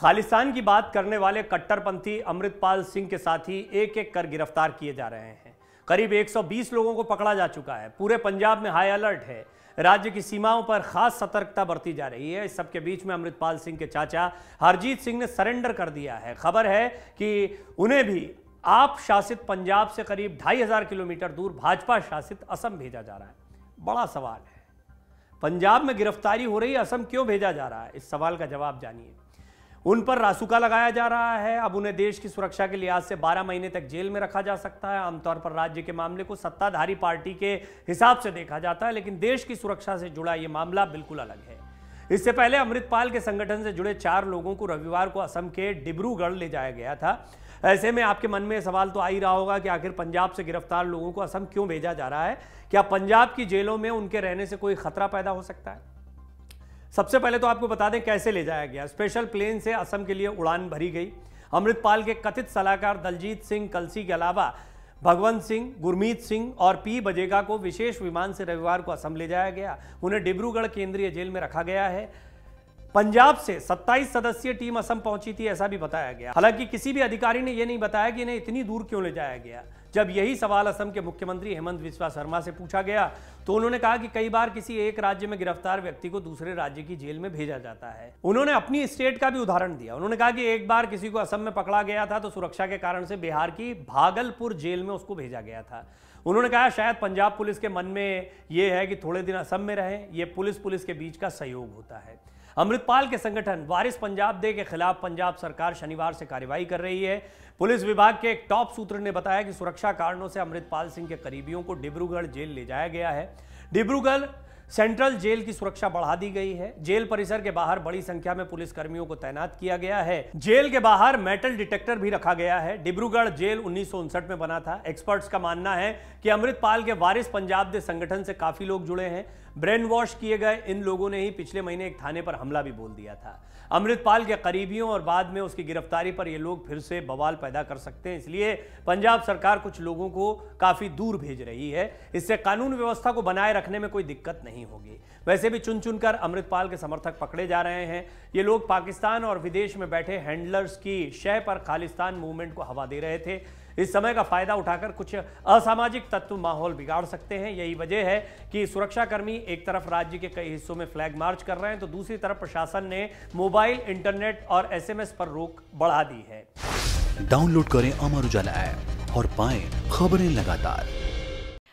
खालिस्तान की बात करने वाले कट्टरपंथी अमृतपाल सिंह के साथ ही एक एक कर गिरफ्तार किए जा रहे हैं करीब 120 लोगों को पकड़ा जा चुका है पूरे पंजाब में हाई अलर्ट है राज्य की सीमाओं पर खास सतर्कता बरती जा रही है इस सबके बीच में अमृतपाल सिंह के चाचा हरजीत सिंह ने सरेंडर कर दिया है खबर है कि उन्हें भी आप शासित पंजाब से करीब ढाई हजार किलोमीटर दूर भाजपा शासित असम भेजा जा रहा है बड़ा सवाल है पंजाब में गिरफ्तारी हो रही असम क्यों भेजा जा रहा है इस सवाल का जवाब जानिए उन पर रासुका लगाया जा रहा है अब उन्हें देश की सुरक्षा के लिहाज से 12 महीने तक जेल में रखा जा सकता है आमतौर पर राज्य के मामले को सत्ताधारी पार्टी के हिसाब से देखा जाता है लेकिन देश की सुरक्षा से जुड़ा यह मामला बिल्कुल अलग है इससे पहले अमृतपाल के संगठन से जुड़े चार लोगों को रविवार को असम के डिब्रूगढ़ ले जाया गया था ऐसे में आपके मन में सवाल तो आ ही रहा होगा कि आखिर पंजाब से गिरफ्तार लोगों को असम क्यों भेजा जा रहा है क्या पंजाब की जेलों में उनके रहने से कोई खतरा पैदा हो सकता है सबसे पहले तो आपको बता दें कैसे ले जाया गया स्पेशल प्लेन से असम के लिए उड़ान भरी गई अमृतपाल के कथित सलाहकार दलजीत सिंह कलसी के अलावा भगवंत सिंह गुरमीत सिंह और पी बजेगा को विशेष विमान से रविवार को असम ले जाया गया उन्हें डिब्रूगढ़ केंद्रीय जेल में रखा गया है पंजाब से 27 सदस्यीय टीम असम पहुंची थी ऐसा भी बताया गया हालांकि किसी भी अधिकारी ने यह नहीं बताया कि इन्हें इतनी दूर क्यों ले जाया गया जब यही सवाल असम के मुख्यमंत्री हेमंत बिस्वा शर्मा से पूछा गया तो उन्होंने कहा कि कई बार किसी एक राज्य में गिरफ्तार व्यक्ति को दूसरे राज्य की जेल में भेजा जाता है उन्होंने अपनी स्टेट का भी उदाहरण दिया उन्होंने कहा कि एक बार किसी को असम में पकड़ा गया था तो सुरक्षा के कारण से बिहार की भागलपुर जेल में उसको भेजा गया था उन्होंने कहा शायद पंजाब पुलिस के मन में ये है कि थोड़े दिन असम में रहें यह पुलिस पुलिस के बीच का सहयोग होता है अमृतपाल के संगठन वारिस पंजाब दे के खिलाफ पंजाब सरकार शनिवार से कार्रवाई कर रही है पुलिस विभाग के एक टॉप सूत्र ने बताया कि सुरक्षा कारणों से अमृतपाल सिंह के करीबियों को डिब्रूगढ़ जेल ले जाया गया है डिब्रूगढ़ सेंट्रल जेल की सुरक्षा बढ़ा दी गई है जेल परिसर के बाहर बड़ी संख्या में पुलिसकर्मियों को तैनात किया गया है जेल के बाहर मेटल डिटेक्टर भी रखा गया है डिब्रूगढ़ जेल उन्नीस में बना था एक्सपर्ट्स का मानना है कि अमृतपाल के वारिस पंजाब दे संगठन से काफी लोग जुड़े हैं ब्रेन वॉश किए गए इन लोगों ने ही पिछले महीने एक थाने पर हमला भी बोल दिया था अमृतपाल के करीबियों और बाद में उसकी गिरफ्तारी पर ये लोग फिर से बवाल पैदा कर सकते हैं इसलिए पंजाब सरकार कुछ लोगों को काफी दूर भेज रही है इससे कानून व्यवस्था को बनाए रखने में कोई दिक्कत नहीं नहीं होगी वैसे भी चुन चुनकर अमृतपाल के समर्थक पकड़े जा रहे हैं ये लोग पाकिस्तान और विदेश में बैठे हैंडलर्स की शह पर खालिस्तान मूवमेंट को हवा दे रहे थे इस समय का फायदा उठाकर कुछ असामाजिक तत्व माहौल बिगाड़ सकते हैं यही वजह है कि सुरक्षाकर्मी एक तरफ राज्य के कई हिस्सों में फ्लैग मार्च कर रहे हैं तो दूसरी तरफ प्रशासन ने मोबाइल इंटरनेट और एसएमएस पर रोक बढ़ा दी है डाउनलोड करें अमर उजाला ऐप और पाएं खबरें लगातार